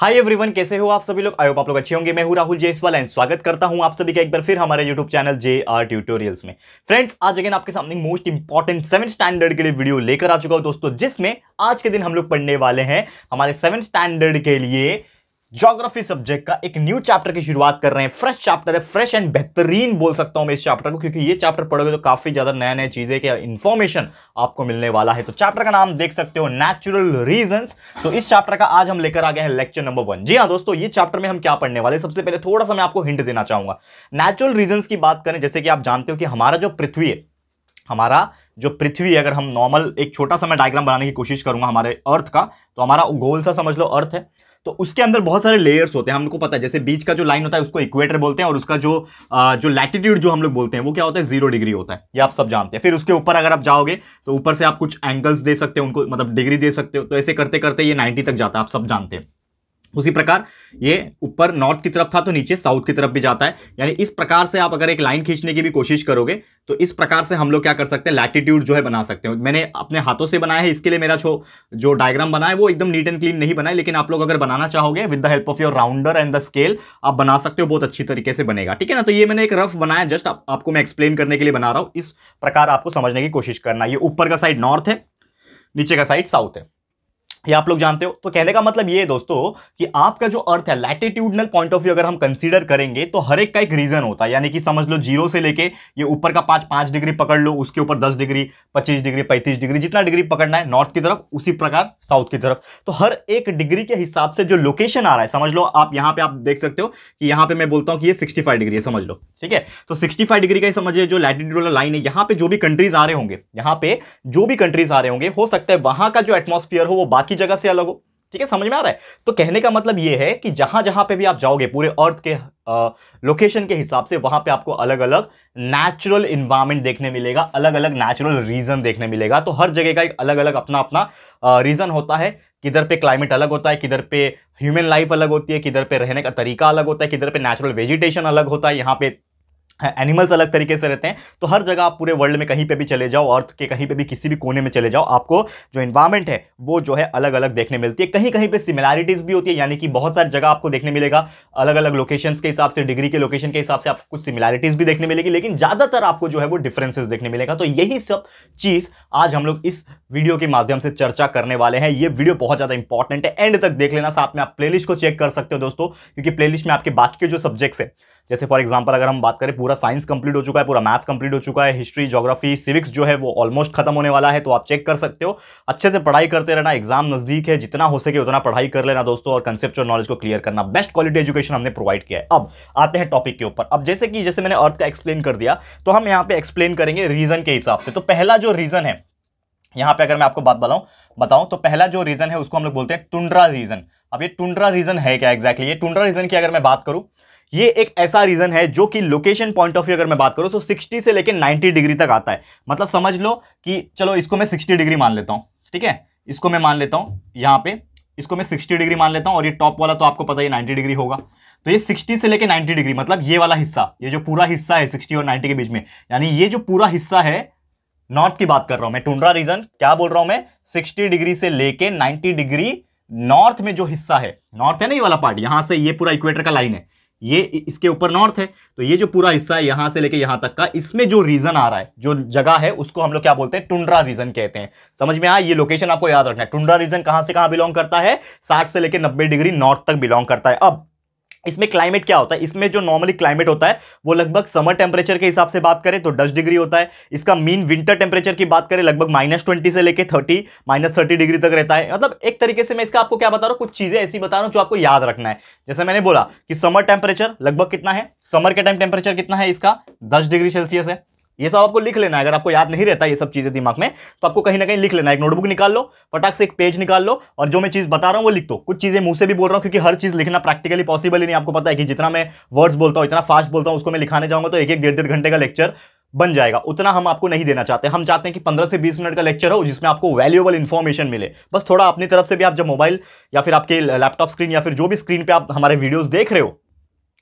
Hi everyone कैसे हो आप सभी लोग आयो आप लोग अच्छे होंगे मैं हूं राहुल जयसवाल एंड स्वागत करता हूं आप सभी का एक बार फिर हमारे YouTube channel J R tutorials में फ्रेंड्स आज अगेन आपके सामने मोस्ट इंपॉर्टेंट सेवन स्टैंडर्ड के लिए वीडियो लेकर आ चुका हूं दोस्तों जिसमें आज के दिन हम लोग पढ़ने वाले हैं हमारे सेवन स्टैंडर्ड के लिए ज्योग्राफी सब्जेक्ट का एक न्यू चैप्टर की शुरुआत कर रहे हैं फ्रेश चैप्टर है फ्रेश एंड बेहतरीन बोल सकता हूं मैं इस चैप्टर को क्योंकि ये चैप्टर पढ़ोगे तो काफी ज्यादा नया नया चीजें क्या इन्फॉर्मेशन आपको मिलने वाला है तो चैप्टर का नाम देख सकते हो नेचुरल रीजंस तो इस चैप्टर का आज हम लेकर आ गए हैं लेक्चर नंबर वन जी हाँ दोस्तों ये चैप्टर में हम क्या पढ़ने वाले सबसे पहले थोड़ा सा मैं आपको हिंट देना चाहूंगा नेचुरल रीजन की बात करें जैसे कि आप जानते हो कि हमारा जो पृथ्वी है हमारा जो पृथ्वी है अगर हम नॉर्मल एक छोटा सा मैं डायग्राम बनाने की कोशिश करूंगा हमारे अर्थ का तो हमारा गोल सा समझ लो अर्थ है तो उसके अंदर बहुत सारे लेयर्स होते हैं हम को पता है जैसे बीच का जो लाइन होता है उसको इक्वेटर बोलते हैं और उसका जो जो लैटिट्यूड जो हम लोग बोलते हैं वो क्या होता है जीरो डिग्री होता है ये आप सब जानते हैं फिर उसके ऊपर अगर आप जाओगे तो ऊपर से आप कुछ एंगल्स दे सकते हो उनको मतलब डिग्री दे सकते हो तो ऐसे करते करते ये नाइन्टी तक जाता है आप सब जानते हैं उसी प्रकार ये ऊपर नॉर्थ की तरफ था तो नीचे साउथ की तरफ भी जाता है यानी इस प्रकार से आप अगर एक लाइन खींचने की भी कोशिश करोगे तो इस प्रकार से हम लोग क्या कर सकते हैं लैटिट्यूड जो है बना सकते हैं मैंने अपने हाथों से बनाया है इसके लिए मेरा जो जो डायग्राम बना है वो एकदम नीट एंड क्लीन नहीं बनाए लेकिन आप लोग अगर बनाना चाहोगे with the help of your rounder and the scale आप बना सकते हो बहुत अच्छी तरीके से बनेगा ठीक है ना तो ये मैंने एक रफ बनाया जस्ट आप, आपको मैं एक्सप्लेन करने के लिए बना रहा हूँ इस प्रकार आपको समझने की कोशिश करना ये ऊपर का साइड नॉर्थ है नीचे का साइड साउथ है ये आप लोग जानते हो तो कहने का मतलब ये है दोस्तों कि आपका जो अर्थ है लैटिट्यूडनल पॉइंट ऑफ व्यू अगर हम कंसीडर करेंगे तो हर एक का एक रीजन होता है यानी कि समझ लो जीरो से लेके ये ऊपर का पांच पांच डिग्री पकड़ लो उसके ऊपर दस डिग्री पच्चीस डिग्री पैंतीस डिग्री जितना डिग्री पकड़ना है नॉर्थ की तरफ उसी प्रकार साउथ की तरफ तो हर एक डिग्री के हिसाब से जो लोकेशन आ रहा है समझ लो आप यहाँ पे आप देख सकते हो कि यहाँ पे मैं बोलता हूँ कि ये सिक्सटी डिग्री है समझ लो ठीक है तो सिक्सटी डिग्री का ही समझिए जो लैटिट्यूडल लाइन है यहाँ पे जो भी कंट्रीज आ रहे होंगे यहाँ पे जो भी कंट्रीज आ रहे होंगे हो सकता है वहां का जो एटमोसफियर हो वो बाकी की जगह से अलग हो ठीक है समझ में आ रहा है तो कहने का मतलब ये है कि जहां जहां पे भी आप जाओगे पूरे अर्थ के लोकेशन के हिसाब से वहां पे आपको अलग अलग नेचुरल इन्वायरमेंट देखने मिलेगा अलग अलग नेचुरल रीजन देखने मिलेगा तो हर जगह का एक अलग अलग अपना अपना रीजन होता है किधर पे क्लाइमेट अलग होता है किधर पे ह्यूमन लाइफ अलग होती है किधर पे रहने का तरीका अलग होता है किधर पे नेचुरल वेजिटेशन अलग होता है यहाँ पे एनिमल्स अलग तरीके से रहते हैं तो हर जगह आप पूरे वर्ल्ड में कहीं पे भी चले जाओ अर्थ के कहीं पे भी किसी भी कोने में चले जाओ आपको जो इन्वायरमेंट है वो जो है अलग अलग देखने मिलती है कहीं कहीं पे सिमिलैरिटीज़ भी होती है यानी कि बहुत सारी जगह आपको देखने मिलेगा अलग अलग लोकेशंस के हिसाब से डिग्री के लोकेशन के हिसाब से आपको कुछ सिमिलैरिटीज़ भी देखने मिलेगी लेकिन ज़्यादातर आपको जो है वो डिफ्रेंसेज देखने मिलेगा तो यही सब चीज़ आज हम लोग इस वीडियो के माध्यम से चर्चा करने वाले हैं ये वीडियो बहुत ज़्यादा इंपॉर्टेंट है एंड तक देख लेना साथ में आप प्ले को चेक कर सकते हो दोस्तों क्योंकि प्ले में आपके बाकी के जो सब्जेक्ट्स हैं जैसे फॉर एग्जाम्पल अगर हम बात करें पूरा साइंस कंप्लीट हो चुका है पूरा मैथ्स कंप्लीट हो चुका है हिस्ट्री जोग्राफी सिविक्स जो है वो ऑलमोस्ट खत्म होने वाला है तो आप चेक कर सकते हो अच्छे से पढ़ाई करते रहना एग्जाम नजदीक है जितना हो सके उतना पढ़ाई कर लेना दोस्तों और कंसेप्ट और नॉलेज को क्लियर करना बेस्ट क्वालिटी एजुकेशन हमने प्रोवाइड किया है अब आते हैं टॉपिक के ऊपर अब जैसे कि जैसे मैंने अर्थ का एक्सप्लेन कर दिया तो हम यहाँ पे एक्सप्लेन करेंगे रीजन के हिसाब से तो पहला जो रीजन है यहाँ पे अगर मैं आपको बात बताऊँ बताऊँ तो पहला जो रीजन है उसको हम लोग बोलते हैं टुंड्रा रीजन अब ये टुंड्रा रीजन है क्या एक्जैक्टली exactly? ये टुंड्रा रीजन की अगर मैं बात करूँ ये एक ऐसा रीजन है जो कि लोकेशन पॉइंट ऑफ व्यू अगर मैं बात करूँ तो सिक्सटी से लेकर नाइन्टी डिग्री तक आता है मतलब समझ लो कि चलो इसको मैं सिक्सटी डिग्री मान लेता हूँ ठीक है इसको मैं मान लेता हूँ यहाँ पे इसको मैं 60 डिग्री मान लेता हूँ और ये टॉप वाला तो आपको पता है नाइन्टी डिग्री होगा तो ये 60 से लेकर 90 डिग्री मतलब ये वाला हिस्सा ये जो पूरा हिस्सा है 60 और 90 के बीच में यानी ये जो पूरा हिस्सा है नॉर्थ की बात कर रहा हूं मैं टूंड्रा रीजन क्या बोल रहा हूँ मैं 60 डिग्री से लेके 90 डिग्री नॉर्थ में जो हिस्सा है नॉर्थ है ना ये वाला पार्ट यहां से ये पूरा इक्वेटर का लाइन है ये इसके ऊपर नॉर्थ है तो ये जो पूरा हिस्सा है यहां से लेके यहां तक का इसमें जो रीजन आ रहा है जो जगह है उसको हम लोग क्या बोलते हैं टुंड्रा रीजन कहते हैं समझ में आया ये लोकेशन आपको याद रखना है टुंड्रा रीजन कहां से कहां बिलोंग करता है साठ से लेकर नब्बे डिग्री नॉर्थ तक बिलोंग करता है अब इसमें क्लाइमेट क्या होता है इसमें जो नॉर्मली क्लाइमेट होता है वो लगभग समर टेम्परेचर के हिसाब से बात करें तो दस डिग्री होता है इसका मीन विंटर टेम्परेचर की बात करें लगभग माइनस ट्वेंटी से लेकर थर्टी माइनस थर्टी डिग्री तक रहता है मतलब एक तरीके से मैं इसका आपको क्या बता रहा हूँ कुछ चीज़ें ऐसी बता रहा हूँ जो आपको याद रखना है जैसे मैंने बोला कि समर टेम्परेचर लगभग कितना है समर के टाइम टेम्परेचर कितना है इसका दस डिग्री सेल्सियस है ये सब आपको लिख लेना है अगर आपको याद नहीं रहता ये सब चीज़ें दिमाग में तो आपको कहीं ना कहीं लिख लेना है एक नोटबुक निकाल लो फटाक से एक पेज निकाल लो और जो मैं चीज़ बता रहा हूँ वो लिख दो कुछ चीज़ें मुंह से भी बोल रहा हूँ क्योंकि हर चीज़ लिखना प्रैक्टिकली पॉसिबल ही नहीं आपको पता है कि जितना मैं वर्ड्स बोलता हूँ इतना फास्ट बोलता हूँ उसको मैं लिखाने जाऊँगा तो एक एक डेढ़ डेढ़ घंटे का लेक्चर बन जाएगा उतना हम आपको नहीं देना चाहते हम चाहते हैं कि 15 से 20 मिनट का लेक्चर हो जिसमें आपको वैल्यूएबल इन्फॉर्मेशन मिले बस थोड़ा अपनी तरफ से भी आप जब मोबाइल या फिर आपके लैपटॉप स्क्रीन या फिर जो भी स्क्रीन पे आप हमारे वीडियोस देख रहे हो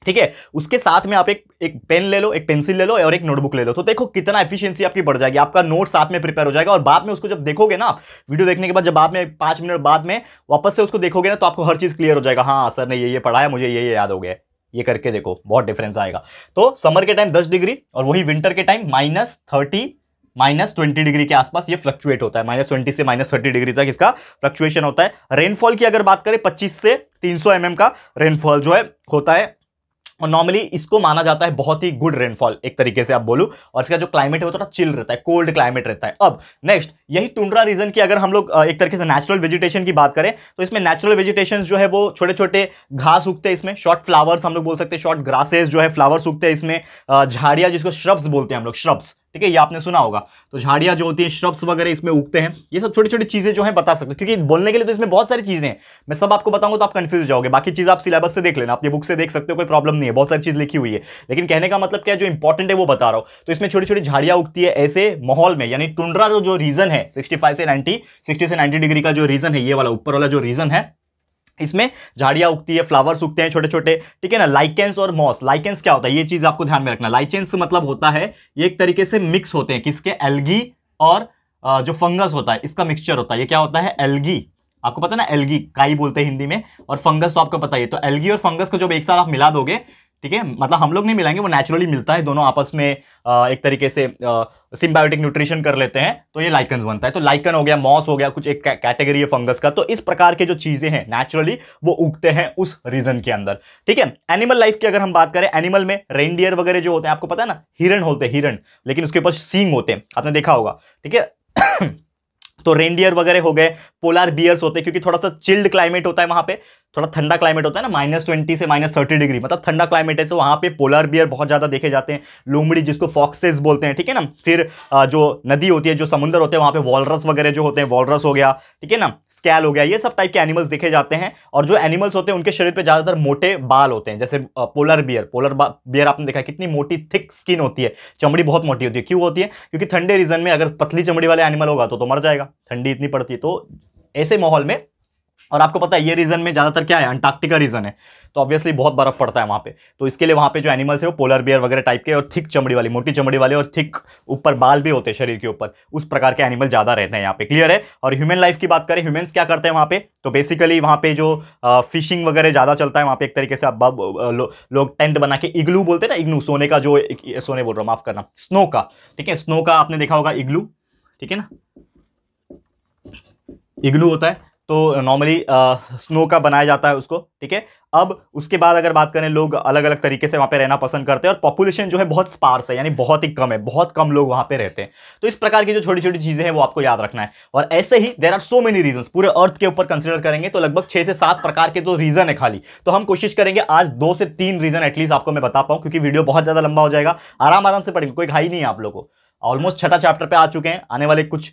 ठीक है उसके साथ में आप एक एक पेन ले लो एक पेंसिल ले लो और एक नोटबुक ले लो तो देखो कितना एफिशिएंसी आपकी बढ़ जाएगी आपका नोट साथ में प्रिपेयर हो जाएगा और बाद में उसको जब देखोगे ना वीडियो देखने के बाद जब बाद में पाँच मिनट बाद में वापस से उसको देखोगे ना तो आपको हर चीज़ क्लियर हो जाएगा हाँ सर ने ये ये पढ़ाया मुझे ये ये याद हो गया ये करके देखो बहुत डिफरेंस आएगा तो समर के टाइम दस डिग्री और वही विंटर के time minus thirty minus twenty degree के आसपास ये फ्लक्चुएट होता है माइनस ट्वेंटी से माइनस थर्टी डिग्री तक इसका फ्लक्चुएशन होता है रेनफॉल की अगर बात करें पच्चीस से तीन सौ एम का रेनफॉल जो है होता है और नॉर्मली इसको माना जाता है बहुत ही गुड रेनफॉल एक तरीके से आप बोलूँ और इसका जो क्लाइमेट है वो थोड़ा चिल रहता है कोल्ड क्लाइमेट रहता है अब नेक्स्ट यही टुंड्रा रीजन की अगर हम लोग एक तरीके से नेचुरल वेजिटेशन की बात करें तो इसमें नेचुरल वेजिटेशन जो है वो छोटे छोटे घास उगते हैं इसमें शॉर्ट फ्लावर्स हम लोग बोल सकते हैं शॉर्ट ग्रासेस जो है फ्लावर्स उगते हैं इसमें झाड़ियाँ जिसको श्रब्स बोलते हैं हम लोग श्रब्स ठीक है ये आपने सुना होगा तो झाड़िया जो होती हैं श्रब्स वगैरह इसमें उगते हैं ये सब छोटी छोटी चीज़ें जो है बता सकते हैं क्योंकि बोलने के लिए तो इसमें बहुत सारी चीज़ें हैं मैं सब आपको बताऊंगा तो आप कंफ्यूज जाओगे बाकी चीज़ आप सिलेबस से देख लेना ये बुक से देख सकते हो कोई प्रॉब्लम नहीं है बहुत सारी चीज़ लिखी हुई है लेकिन कहने का मतलब क्या जो इंपॉर्टेंट है वो बता रहा हूँ तो इसमें छोटी छोटी झाड़िया उगती है ऐसे माहौल में यानी टुंड्रा जो रीजन है सिक्सटी से नाइन्टी सिक्सटी से नाइन्टी डिग्री का जो रीजन है ये वाला ऊपर वाला जो रीजन है इसमें झाड़ियाँ उगती है फ्लावर्स उगते हैं छोटे छोटे ठीक है ना लाइकेंस और मॉस लाइकेंस क्या होता है ये चीज़ आपको ध्यान में रखना लाइकेंस मतलब होता है ये एक तरीके से मिक्स होते हैं किसके एलगी और जो फंगस होता है इसका मिक्सचर होता है ये क्या होता है एलगी आपको पता ना एलगी काई बोलते हैं हिंदी में और फंगस तो आपको पता ही तो एलगी और फंगस को जब एक साथ आप मिला दोगे ठीक है मतलब हम लोग नहीं मिलाएंगे वो नेचुरली मिलता है दोनों आपस में एक तरीके से सिम्बायोटिक न्यूट्रिशन कर लेते हैं तो ये लाइकन्स बनता है तो लाइकन हो गया मॉस हो गया कुछ एक कैटेगरी है फंगस का तो इस प्रकार के जो चीज़ें हैं नेचुरली वो उगते हैं उस रीजन के अंदर ठीक है एनिमल लाइफ की अगर हम बात करें एनिमल में रेनडियर वगैरह जो होते हैं आपको पता है ना हिरण होते हैं हिरण लेकिन उसके ऊपर सींग होते हैं आपने देखा होगा ठीक है तो रेनडियर वगैरह हो गए पोलार बियर्स होते हैं क्योंकि थोड़ा सा चिल्ड क्लाइमेट होता है वहाँ पे थोड़ा ठंडा क्लाइमेट होता है ना माइनस ट्वेंटी से माइनस थर्टी डिग्री मतलब ठंडा क्लाइमेट है तो वहाँ पे पोलर बियर बहुत ज़्यादा देखे जाते हैं लोमड़ी जिसको फॉक्सेस बोलते हैं ठीक है ना फिर जो नदी होती है जो समुंदर होते हैं वहाँ पे वॉलरस वगैरह जो होते हैं वॉलरस हो गया ठीक है ना स्कैल हो गया ये सब टाइप के एनिमल्स देखे जाते हैं और जो एनिमल्स होते हैं उनके शरीर पर ज़्यादातर मोटे बाल होते हैं जैसे पोलर बियर पोलर बियर आपने देखा कितनी मोटी थिक स्किन होती है चमड़ी बहुत मोटी होती है क्यों होती है क्योंकि ठंडे रीजन में अगर पतली चमड़ी वाले एनिमल होगा तो, तो मर जाएगा ठंडी इतनी पड़ती है तो ऐसे माहौल में और आपको पता है ये रीजन में ज़्यादातर क्या है अंटार्कटिका रीजन है तो ऑब्वियसली बहुत बर्फ पड़ता है वहाँ पे तो इसके लिए वहाँ पे जो एनिमल्स है वो पोलर बियर वगैरह टाइप के और थिक चमड़ी वाली मोटी चमड़ी वाले और थिक ऊपर बाल भी होते हैं शरीर के ऊपर उस प्रकार के एनिमल ज़्यादा रहते हैं यहाँ पे क्लियर है और ह्यूमन लाइफ की बात करें ह्यूमन्स क्या करते हैं वहाँ पे तो बेसिकली वहाँ पे जो फिशिंग वगैरह ज़्यादा चलता है वहाँ पे एक तरीके से अब लोग लो टेंट बना के इग्लू बोलते हैं ना इग्नू सोने का जो सोने बोल रहा माफ़ करना स्नो का ठीक है स्नो का आपने देखा होगा इग्लू ठीक है ना इग्लू होता है तो नॉर्मली स्नो का बनाया जाता है उसको ठीक है अब उसके बाद अगर बात करें लोग अलग अलग तरीके से वहाँ पे रहना पसंद करते हैं और पॉपुलेशन जो है बहुत स्पार्स है यानी बहुत ही कम है बहुत कम लोग वहाँ पे रहते हैं तो इस प्रकार की जो छोटी छोटी चीज़ें हैं वो आपको याद रखना है और ऐसे ही there are so many region पूरे अर्थ के ऊपर कंसिडर करेंगे तो लगभग छः से सात प्रकार के तो रीज़न है खाली तो हम कोशिश करेंगे आज दो से तीन रीज़न एटलीस्ट आपको मैं बता पाऊँ क्योंकि वीडियो बहुत ज़्यादा लंबा हो जाएगा आराम आराम से पढ़ेंगे कोई घाई नहीं है आप लोग को ऑलमोस्ट छठा चैप्टर पर आ चुके हैं आने वाले कुछ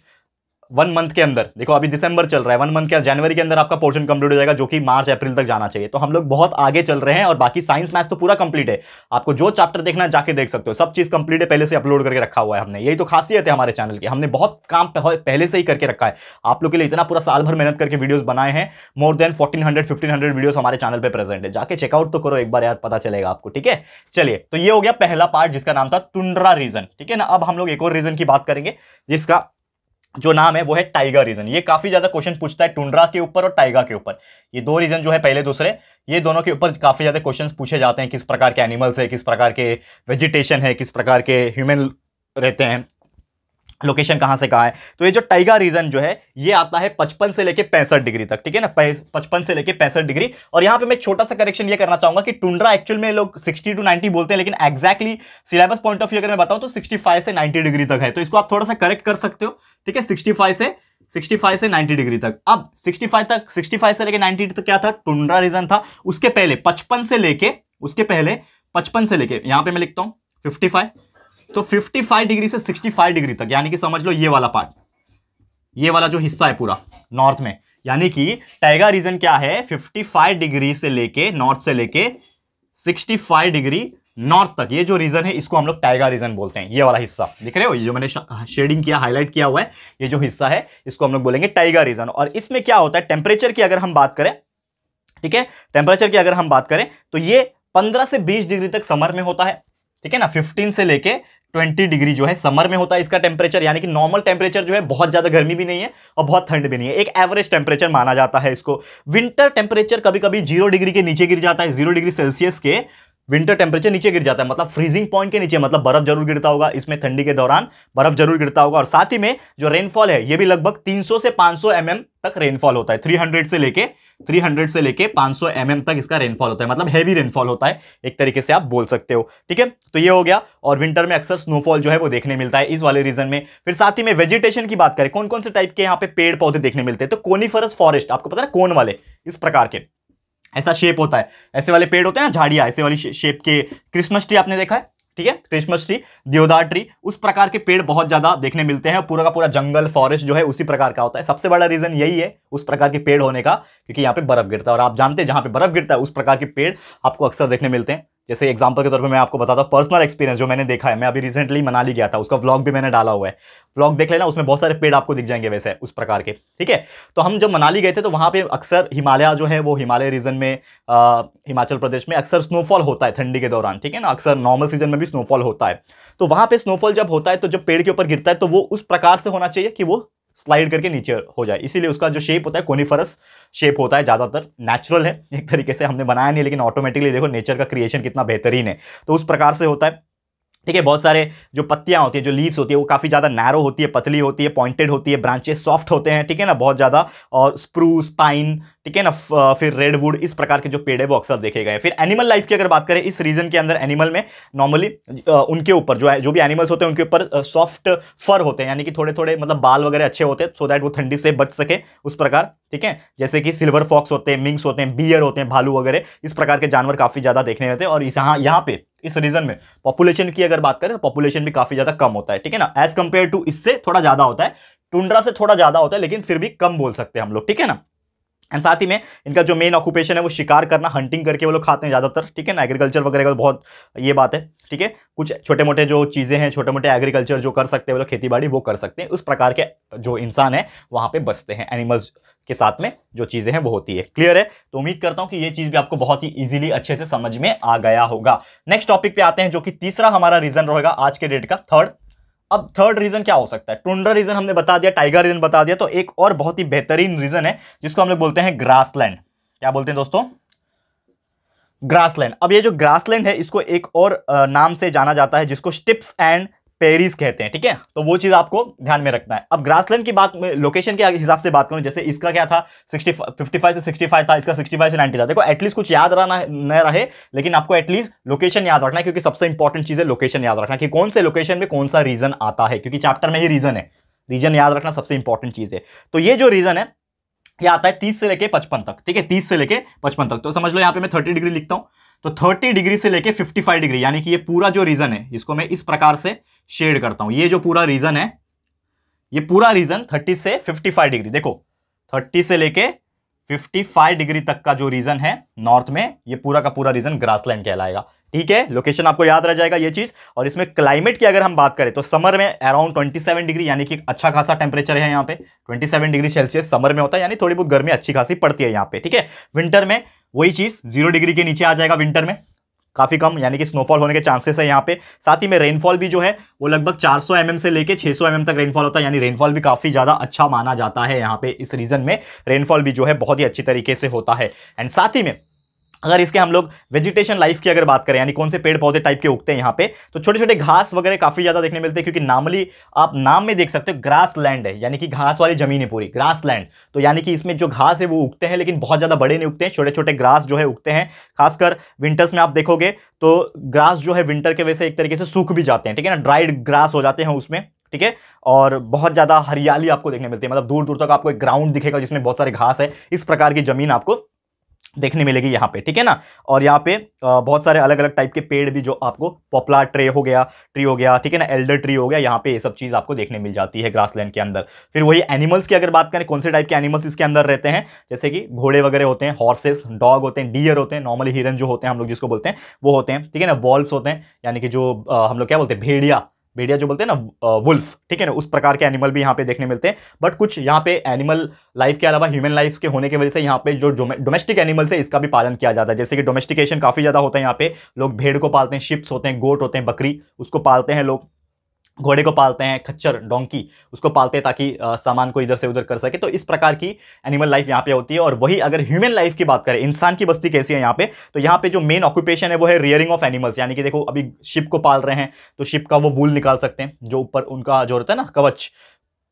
वन मंथ के अंदर देखो अभी दिसंबर चल रहा है वन मंथ के जनवरी के अंदर आपका पोर्शन कंप्लीट हो जाएगा जो कि मार्च अप्रैल तक जाना चाहिए तो हम लोग बहुत आगे चल रहे हैं और बाकी साइंस मैथ्स तो पूरा कंप्लीट है आपको जो चैप्टर देखना है जाके देख सकते हो सब चीज़ कंप्लीट है पहले से अपलोड करके रखा हुआ है हमने यही तो खासियत है हमारे चैनल की हमने बहुत काम पहले से ही करके रखा है आप लोग के लिए इतना पूरा साल भर मेहनत करके वीडियोज़ बनाए हैं more than fourteen hundred fifteen hundred video हमारे चैनल पर प्रेजेंट है जाके चेकआउट तो करो एक बार यार पता चलेगा आपको ठीक है चलिए तो ये हो गया पहला पार्ट जिसका नाम था तुंड्रा रीजन ठीक है ना अब हम लोग एक और रीजन की बात करेंगे जिसका जो नाम है वो है टाइगर रीजन ये काफी ज्यादा क्वेश्चन पूछता है टुंड्रा के ऊपर और टाइगर के ऊपर ये दो रीजन जो है पहले दूसरे ये दोनों के ऊपर काफी ज्यादा क्वेश्चन पूछे जाते हैं किस प्रकार के एनिमल्स है किस प्रकार के वेजिटेशन है किस प्रकार के ह्यूमन रहते हैं लोकेशन कहाँ से कहाँ है तो ये जो टाइगा रीजन जो है ये आता है पचपन से लेके पैंसठ डिग्री तक ठीक है ना पचपन से लेके पैंसठ डिग्री और यहाँ पे मैं छोटा सा करेक्शन ये करना चाहूंगा कि टुंड्रा एक्चुअल में लोग 60 टू 90 बोलते हैं लेकिन exactly syllabus point of view अगर मैं बताऊँ तो 65 से 90 डिग्री तक है तो इसको आप थोड़ा सा करेक्ट कर सकते हो ठीक है फाइव से 65 से 90 डिग्री तक अब 65 तक 65 से लेके 90 तक क्या था टुंड्रा रीजन था उसके पहले 55 से लेके उसके पहले 55 से लेके यहाँ पे मैं लिखता हूँ 55 तो 55 डिग्री से 65 डिग्री तक यानी कि समझ लो ये वाला पार्ट ये वाला जो हिस्सा है पूरा नॉर्थ में यानी कि टाइगर रीजन क्या है 55 डिग्री से लेके नॉर्थ से लेके 65 डिग्री नॉर्थ तक ये जो रीजन है इसको हम लोग टाइगर रीजन बोलते हैं ये वाला हिस्सा दिख रहे हो ये जो मैंने शेडिंग किया हाईलाइट किया हुआ है ये जो हिस्सा है इसको हम लोग बोलेंगे टाइगर रीजन और इसमें क्या होता है टेम्परेचर की अगर हम बात करें ठीक है टेम्परेचर की अगर हम बात करें तो ये 15 से 20 डिग्री तक समर में होता है ठीक है ना 15 से लेके 20 डिग्री जो है समर में होता है इसका टेम्परेचर यानी कि नॉर्मल टेम्परेचर जो है बहुत ज़्यादा गर्मी भी नहीं है और बहुत ठंड भी नहीं है एक एवरेज टेम्परेचर माना जाता है इसको विंटर टेम्परेचर कभी कभी जीरो डिग्री के नीचे गिर जाता है जीरो डिग्री सेल्सियस के विंटर टेम्परेचर नीचे गिर जाता है मतलब फ्रीजिंग पॉइंट के नीचे मतलब बर्फ जरूर गिरता होगा इसमें ठंडी के दौरान बर्फ जरूर गिरता होगा और साथ ही में जो रेनफॉल है ये भी लगभग 300 से 500 सौ mm तक रेनफॉल होता है 300 से लेके 300 से लेके 500 सौ mm तक इसका रेनफॉल होता है मतलब हैवी रेनफॉल होता है एक तरीके से आप बोल सकते हो ठीक है तो ये हो गया और विंटर में अक्सर स्नोफॉल जो है वो देखने मिलता है इस वाले रीजन में फिर साथ ही में वेजिटेशन की बात करें कौन कौन से टाइप के यहाँ पे पेड़ पौधे देखने मिलते हैं तो कोनीफरस फॉरेस्ट आपको पता है कौन वाले इस प्रकार के ऐसा शेप होता है ऐसे वाले पेड़ होते हैं ना झाड़िया ऐसे वाली शेप के क्रिसमस ट्री आपने देखा है ठीक है क्रिसमस ट्री देवदार ट्री उस प्रकार के पेड़ बहुत ज़्यादा देखने मिलते हैं पूरा का पूरा जंगल फॉरेस्ट जो है उसी प्रकार का होता है सबसे बड़ा रीज़न यही है उस प्रकार के पेड़ होने का क्योंकि यहाँ पे बर्फ़ गिरता है और आप जानते हैं जहाँ पर बर्फ़ गिरता है उस प्रकार के पेड़ आपको अक्सर देखने मिलते हैं जैसे एग्जांपल के तौर पे मैं आपको बताता हूँ पर्सनल एक्सपीरियंस जो मैंने देखा है मैं अभी रिसेंटली मनाली गया था उसका व्लॉग भी मैंने डाला हुआ है व्लॉग देख लेना उसमें बहुत सारे पेड़ आपको दिख जाएंगे वैसे उस प्रकार के ठीक है तो हम जब मनाली गए थे तो वहाँ पे अक्सर हिमालय जो है वो हिमालय रीजन में आ, हिमाचल प्रदेश में अक्सर स्नोफॉल होता है ठंडी के दौरान ठीक है ना अक्सर नॉर्मल सीजन में भी स्नोफॉल होता है तो वहाँ पर स्नोफॉल जब होता है तो जब पेड़ के ऊपर गिरता है तो वो उस प्रकार से होना चाहिए कि वो स्लाइड करके नीचे हो जाए इसीलिए उसका जो शेप होता है कोनीफरस शेप होता है ज़्यादातर नेचुरल है एक तरीके से हमने बनाया नहीं लेकिन ऑटोमेटिकली देखो नेचर का क्रिएशन कितना बेहतरीन है तो उस प्रकार से होता है ठीक है बहुत सारे जो पत्तियां होती हैं जो लीव्स होती है वो काफ़ी ज़्यादा नैरो होती है पतली होती है पॉइंटेड होती है ब्रांचेस सॉफ्ट होते हैं ठीक है ना बहुत ज़्यादा और स्प्रूस पाइन ठीक है ना फिर रेडवुड इस प्रकार के जो पेड़ है वो अक्सर देखे गए फिर एनिमल लाइफ की अगर बात करें इस रीजन के अंदर एनिमल में नॉर्मली उनके ऊपर जो है जो भी एनिमल्स होते हैं उनके ऊपर सॉफ्ट फर होते हैं यानी कि थोड़े थोड़े मतलब बाल वगैरह अच्छे होते हैं सो दैट वो ठंडी से बच सके उस प्रकार ठीक है जैसे कि सिल्वर फॉक्स होते हैं मिंग्स होते हैं बियर होते हैं भालू वगैरह इस प्रकार के जानवर काफ़ी ज़्यादा देखने होते हैं और यहाँ यहाँ पे इस रीजन में पॉपुलेशन की अगर बात करें तो पॉपुलेशन भी काफी ज्यादा कम होता है ठीक है ना एज कंपेयर टू इससे थोड़ा ज्यादा होता है टुंड्रा से थोड़ा ज्यादा होता है लेकिन फिर भी कम बोल सकते हैं हम लोग ठीक है ना एंड साथ ही में इनका जो मेन ऑक्यूपेशन है वो शिकार करना हंटिंग करके वो लोग खाते हैं ज़्यादातर ठीक है ना एग्रीकल्चर वगैरह का तो बहुत ये बात है ठीक है कुछ छोटे मोटे जो चीज़ें हैं छोटे मोटे एग्रीकल्चर जो कर सकते हैं वो लोग खेती बाड़ी वो कर सकते हैं उस प्रकार के जो इंसान है वहाँ पे बसते हैं एनिमल्स के साथ में जो चीज़ें हैं वो होती है क्लियर है तो उम्मीद करता हूँ कि ये चीज़ भी आपको बहुत ही ईजिली अच्छे से समझ में आ गया होगा नेक्स्ट टॉपिक पर आते हैं जो कि तीसरा हमारा रीज़न रहेगा आज के डेट का थर्ड अब थर्ड रीजन क्या हो सकता है टुंडा रीजन हमने बता दिया टाइगर रीजन बता दिया तो एक और बहुत ही बेहतरीन रीजन है जिसको हम लोग बोलते हैं ग्रासलैंड क्या बोलते हैं दोस्तों ग्रासलैंड अब ये जो ग्रासलैंड है इसको एक और नाम से जाना जाता है जिसको स्टिप्स एंड पेरिस कहते हैं ठीक है तो वो चीज़ आपको ध्यान में रखना है अब ग्रासलैंड की बात में लोकेशन के हिसाब से बात करूँ जैसे इसका क्या था सिक्सटी फिफ्टी फाइव से सिक्सटी फाइव था इसका सिक्सटी फाइव से नाइन्टी था देखो एटलीस्ट कुछ याद रहना न रहे लेकिन आपको एटलीस्ट लोकेशन याद रखना है क्योंकि सबसे इंपॉर्टेंट चीज़ है लोकेशन याद रखना कि कौन से लोकेशन में कौन सा रीज़न आता है क्योंकि चैप्टर में ही रीज़न है रीजन याद रखना सबसे इंपॉर्टेंट चीज़ है तो ये जो रीज़न है यह आता है तीस से लेके पचपन तक ठीक है तीस से लेके पचपन तक तो समझ लो यहाँ पे मैं थर्टी डिग्री लिखता हूँ तो थर्टी डिग्री से लेके फिफ्टी फाइव डिग्री यानी कि ये पूरा जो रीजन है इसको मैं इस प्रकार से शेड करता हूँ ये जो पूरा रीजन है ये पूरा रीजन थर्टी से फिफ्टी फाइव डिग्री देखो थर्टी से लेके फिफ्टी फाइव डिग्री तक का जो रीजन है नॉर्थ में ये पूरा का पूरा रीजन ग्रासलैंड कहलाएगा ठीक है लोकेशन आपको याद रह जाएगा ये चीज़ और इसमें क्लाइमेट की अगर हम बात करें तो समर में अराउंड 27 डिग्री यानी कि अच्छा खासा टेम्परेचर है यहाँ पे 27 डिग्री सेल्सियस समर में होता है यानी थोड़ी बहुत गर्मी अच्छी खासी पड़ती है यहाँ पे ठीक है विंटर में वही चीज़ जीरो डिग्री के नीचे आ जाएगा विंटर में काफ़ी कम यानी कि स्नोफॉल होने के चांसेस है यहाँ पे साथ ही में रेनफॉल भी जो है वो लगभग 400 सौ mm से लेके 600 सौ mm तक रेनफॉल होता है यानी रेनफॉल भी काफ़ी ज़्यादा अच्छा माना जाता है यहाँ पे इस रीजन में रेनफॉल भी जो है बहुत ही अच्छी तरीके से होता है एंड साथ ही में अगर इसके हम लोग वेजिटेशन लाइफ की अगर बात करें यानी कौन से पेड़ पौधे टाइप के उगते हैं यहाँ पे तो छोटे छोटे घास वगैरह काफ़ी ज़्यादा देखने मिलते हैं क्योंकि नॉर्मली आप नाम में देख सकते हो ग्रास लैंड है यानी कि घास वाली जमीन है पूरी ग्रास लैंड तो यानी कि इसमें जो घास है वो उगते हैं लेकिन बहुत ज़्यादा बड़े नहीं उगते हैं छोटे छोटे ग्रास जो है उगते हैं खासकर विंटर्स में आप देखोगे तो ग्रास जो है विंटर के वजह से एक तरीके से सूख भी जाते हैं ठीक है ना ड्राइड ग्रास हो जाते हैं उसमें ठीक है और बहुत ज़्यादा हरियाली आपको देखने मिलती है मतलब दूर दूर तक आपको एक ग्राउंड दिखेगा जिसमें बहुत सारे घास है इस प्रकार की ज़मीन आपको देखने मिलेगी यहाँ पे ठीक है ना और यहाँ पे बहुत सारे अलग अलग टाइप के पेड़ भी जो आपको पॉपुलर ट्रे हो गया ट्री हो गया ठीक है ना एल्डर ट्री हो गया यहाँ पे ये सब चीज़ आपको देखने मिल जाती है ग्रासलैंड के अंदर फिर वही एनिमल्स की अगर बात करें कौन से टाइप के एनिमल्स इसके अंदर रहते हैं जैसे कि घोड़े वगैरह होते हैं हॉर्सेस डॉग होते हैं डियर होते हैं नॉर्मली हिरन जो होते हैं हम लोग जिसको बोलते हैं वो होते हैं ठीक है ना वॉल्व होते हैं यानी कि जो हम लोग क्या बोलते हैं भेड़िया भेड़िया जो बोलते हैं ना वुल्फ ठीक है ना उस प्रकार के एनिमल भी यहाँ पे देखने मिलते हैं बट कुछ यहाँ पे एनिमल लाइफ के अलावा ह्यूमन लाइफ के होने की वजह से यहाँ पे जो डोमेस्टिक एनिमल्स है इसका भी पालन किया जाता है जैसे कि डोमेस्टिकेशन काफ़ी ज़्यादा होता है यहाँ पे लोग भेड़ को पालते हैं शिप्स होते हैं गोट होते हैं बकरी उसको पालते हैं लोग घोड़े को पालते हैं खच्चर डोंकी उसको पालते हैं ताकि सामान को इधर से उधर कर सके तो इस प्रकार की एनिमल लाइफ यहाँ पे होती है और वही अगर ह्यूमन लाइफ की बात करें इंसान की बस्ती कैसी है यहाँ पे तो यहाँ पे जो मेन ऑक्यूपेशन है वो है रियरिंग ऑफ एनिमल्स यानी कि देखो अभी शिप को पाल रहे हैं तो शिप का वो वूल निकाल सकते हैं जो ऊपर उनका जो होता है ना कवच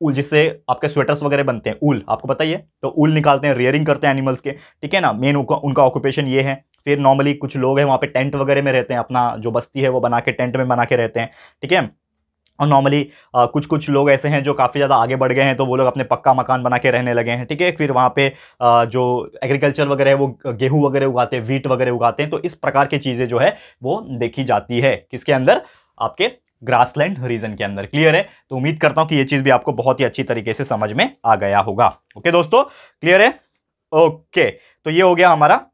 ऊल जिससे आपके स्वेटर्स वगैरह बनते हैं ऊल आपको बताइए तो ऊल निकालते हैं रेयरिंग करते हैं एनिमल्स के ठीक है ना मेन उनका ऑक्यूपेशन ये है फिर नॉर्मली कुछ लोग हैं वहाँ पे टेंट वगैरह में रहते हैं अपना जो बस्ती है वो बना के टेंट में बना के रहते हैं ठीक है और नॉर्मली कुछ कुछ लोग ऐसे हैं जो काफ़ी ज़्यादा आगे बढ़ गए हैं तो वो लोग अपने पक्का मकान बना के रहने लगे हैं ठीक है फिर वहाँ पे आ, जो एग्रीकल्चर वगैरह है वो गेहूँ वगैरह उगाते हैं वीट वगैरह उगाते हैं तो इस प्रकार की चीज़ें जो है वो देखी जाती है किसके अंदर आपके ग्रासलैंड रीजन के अंदर क्लियर है तो उम्मीद करता हूँ कि ये चीज़ भी आपको बहुत ही अच्छी तरीके से समझ में आ गया होगा ओके दोस्तों क्लियर है ओके तो ये हो गया हमारा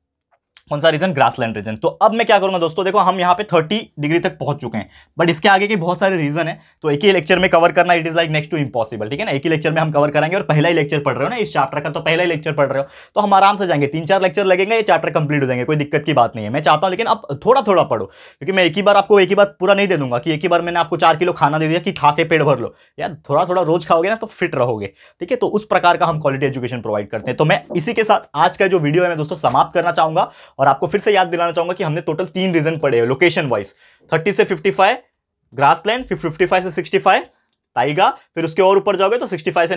कौन सा रीजन ग्रासलैंड रीजन तो अब मैं क्या करूंगा दोस्तों देखो हम यहाँ पे 30 डिग्री तक पहुंच चुके हैं बट इसके आगे के बहुत सारे रीजन है तो एक ही लेक्चर में कवर करना it is like next to impossible ठीक है ना एक ही लेक्चर में हम कवर करेंगे और पहला ही लेक्चर पढ़ रहे हो ना इस चैप्टर का तो पहला ही लेक्चर पढ़ रहे हो तो हम आराम से जाएंगे तीन चार लेक्चर लगेंगे ये चैप्टर कंप्लीट हो जाएंगे कोई दिक्कत की बात नहीं है मैं चाहता हूँ लेकिन आप थोड़ा थोड़ा पढ़ो क्योंकि मैं एक ही बार आपको एक ही बार पूरा नहीं दे दूंगा कि एक ही बार मैंने आपको चार किलो खाना दे दिया कि खा के पेट भर लो यार थोड़ा थोड़ा रोज खाओगे ना तो फिट रहोगे ठीक है तो उस प्रकार का हम क्वालिटी एजुकेशन प्रोवाइड करते हैं तो मैं इसी के साथ आज का जो वीडियो है मैं दोस्तों समाप्त करना चाहूंगा और आपको फिर से याद दिलाना चाहूंगा कि हमने टोटल तीन रीजन पढ़े हैं लोकेशन वाइज थर्टी से फिफ्टी फाइव ग्रास लैंड फिर फिफ्टी फाइव से सिक्सटी फाइव फिर उसके और ऊपर जाओगे तो सिक्सटी फाइव से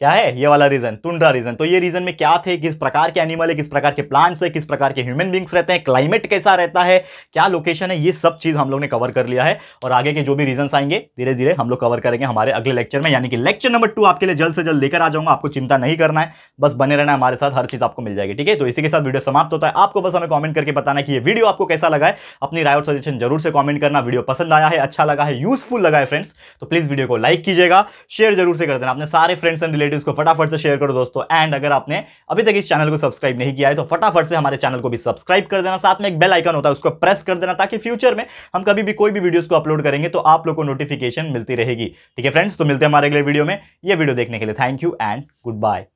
क्या है ये वाला रीजन तुंड्रा रीजन तो ये रीजन में क्या थे किस प्रकार के एनिमल है किस प्रकार के प्लांट्स है किस प्रकार के ह्यूमन बींग्स रहते हैं क्लाइमेट कैसा रहता है क्या लोकेशन है ये सब चीज हम लोग ने कवर कर लिया है और आगे के जो भी रीजन आएंगे धीरे धीरे हम लोग कवर करेंगे हमारे अगले लेक्चर में यानी कि लेक्चर नंबर टू आपके लिए जल्द से जल्द लेकर आ जाऊंगा आपको चिंता नहीं करना है बस बने रहना हमारे साथ हर चीज आपको मिल जाएगी ठीक है तो इसी के साथ वीडियो समाप्त होता है आपको बस हमें कॉमेंट करके बताना कि ये वीडियो आपको कैसा लगा है अपनी राय और सजेशन जरूर से कॉमेंट करना वीडियो पसंद आया है अच्छा लगा है यूजफुल लगा है फ्रेंड्स तो प्लीज वीडियो को लाइक कीजिएगा शेयर जरूर से कर देना अपने सारे फ्रेंड्स एंड रेट इसको फटाफट से शेयर करो दोस्तों एंड अगर आपने अभी तक इस चैनल को सब्सक्राइब नहीं किया है तो फटाफट से हमारे चैनल को भी सब्सक्राइब कर देना साथ में एक बेल आइकन होता है उसको प्रेस कर देना ताकि फ्यूचर में हम कभी भी कोई भी वीडियोस को अपलोड करेंगे तो आप लोग को नोटिफिकेशन मिलती रहेगी ठीक है फ्रेंड्स तो मिलते हैं हमारे अगले वीडियो में ये वीडियो देखने के लिए thank you and good bye